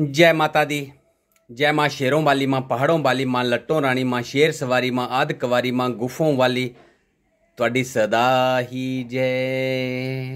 जय माता दी जय माँ शेरों वाली माँ पहाड़ों वाली माँ लट्टों रानी माँ शेर सवारी माँ आद कवारी माँ गुफों वाली ਤੁਹਾਡੀ ਸਦਾ ਹੀ ਜੈ